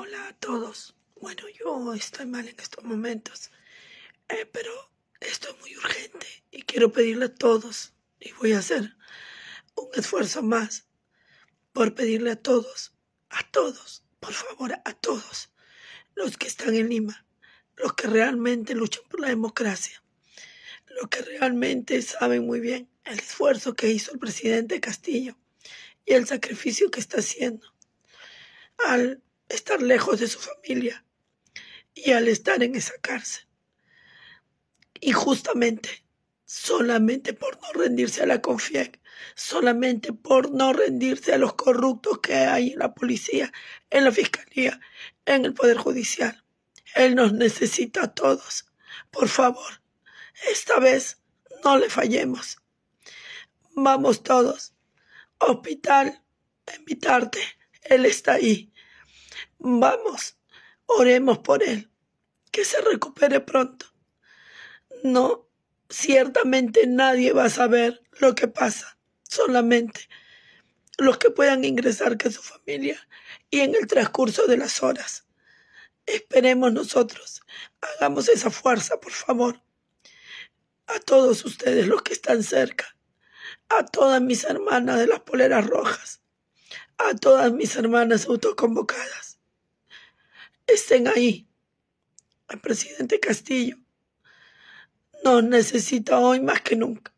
Hola a todos. Bueno, yo estoy mal en estos momentos, eh, pero esto es muy urgente y quiero pedirle a todos, y voy a hacer un esfuerzo más por pedirle a todos, a todos, por favor, a todos los que están en Lima, los que realmente luchan por la democracia, los que realmente saben muy bien el esfuerzo que hizo el presidente Castillo y el sacrificio que está haciendo al estar lejos de su familia y al estar en esa cárcel. Y justamente, solamente por no rendirse a la confianza, solamente por no rendirse a los corruptos que hay en la policía, en la fiscalía, en el Poder Judicial. Él nos necesita a todos. Por favor, esta vez no le fallemos. Vamos todos. Hospital, invitarte. Él está ahí. Vamos, oremos por él, que se recupere pronto. No, ciertamente nadie va a saber lo que pasa, solamente los que puedan ingresar con su familia y en el transcurso de las horas. Esperemos nosotros, hagamos esa fuerza, por favor. A todos ustedes los que están cerca, a todas mis hermanas de las poleras rojas, a todas mis hermanas autoconvocadas estén ahí. El presidente Castillo nos necesita hoy más que nunca.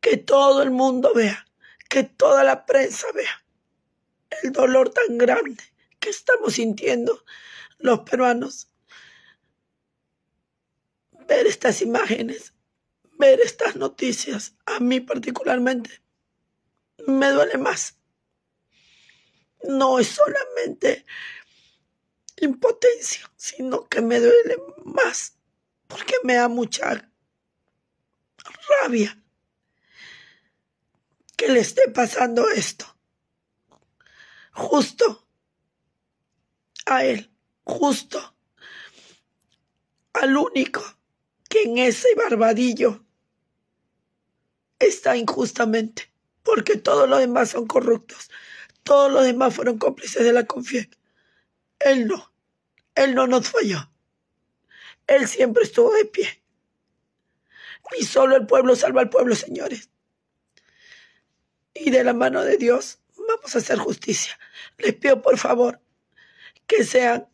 Que todo el mundo vea, que toda la prensa vea el dolor tan grande que estamos sintiendo los peruanos. Ver estas imágenes, ver estas noticias, a mí particularmente, me duele más. No es solamente impotencia, sino que me duele más porque me da mucha rabia que le esté pasando esto. Justo a él, justo al único que en ese barbadillo está injustamente, porque todos los demás son corruptos, todos los demás fueron cómplices de la confianza. Él no. Él no nos falló. Él siempre estuvo de pie. Y solo el pueblo salva al pueblo, señores. Y de la mano de Dios vamos a hacer justicia. Les pido por favor que sean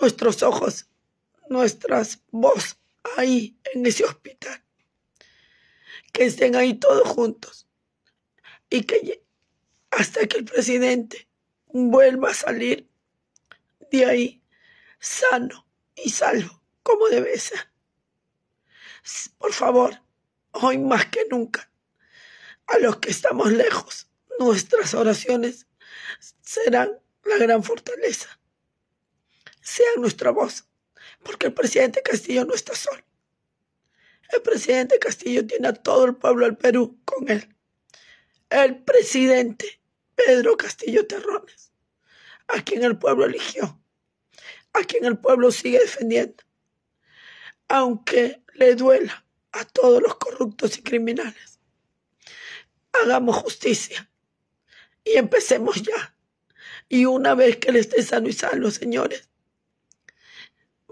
nuestros ojos, nuestras voz ahí en ese hospital. Que estén ahí todos juntos. Y que hasta que el presidente vuelva a salir de ahí sano y salvo como debe ser. Por favor, hoy más que nunca, a los que estamos lejos, nuestras oraciones serán la gran fortaleza. Sea nuestra voz, porque el presidente Castillo no está solo. El presidente Castillo tiene a todo el pueblo del Perú con él. El presidente Pedro Castillo Terrones, a quien el pueblo eligió a quien el pueblo sigue defendiendo, aunque le duela a todos los corruptos y criminales. Hagamos justicia y empecemos ya. Y una vez que le esté sano y salvo, señores,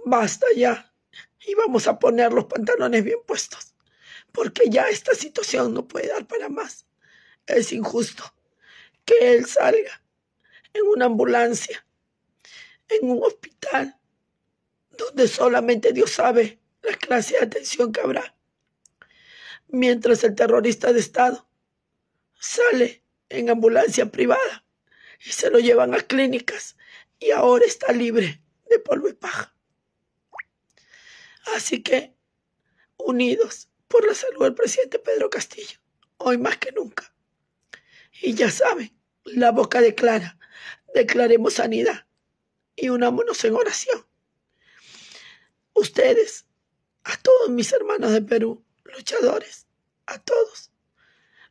basta ya y vamos a poner los pantalones bien puestos, porque ya esta situación no puede dar para más. Es injusto que él salga en una ambulancia en un hospital donde solamente Dios sabe la clase de atención que habrá. Mientras el terrorista de Estado sale en ambulancia privada y se lo llevan a clínicas y ahora está libre de polvo y paja. Así que, unidos por la salud del presidente Pedro Castillo, hoy más que nunca. Y ya saben, la boca declara, declaremos sanidad y unámonos en oración. Ustedes, a todos mis hermanos de Perú, luchadores, a todos.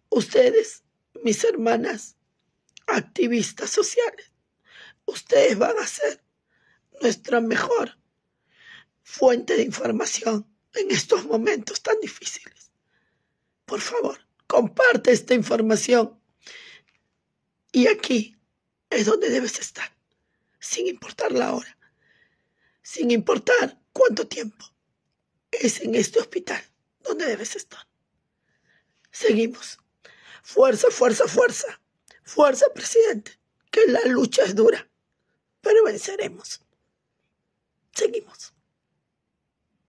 Ustedes, mis hermanas, activistas sociales, ustedes van a ser nuestra mejor fuente de información en estos momentos tan difíciles. Por favor, comparte esta información. Y aquí es donde debes estar sin importar la hora, sin importar cuánto tiempo. Es en este hospital donde debes estar. Seguimos. Fuerza, fuerza, fuerza. Fuerza, presidente, que la lucha es dura, pero venceremos. Seguimos.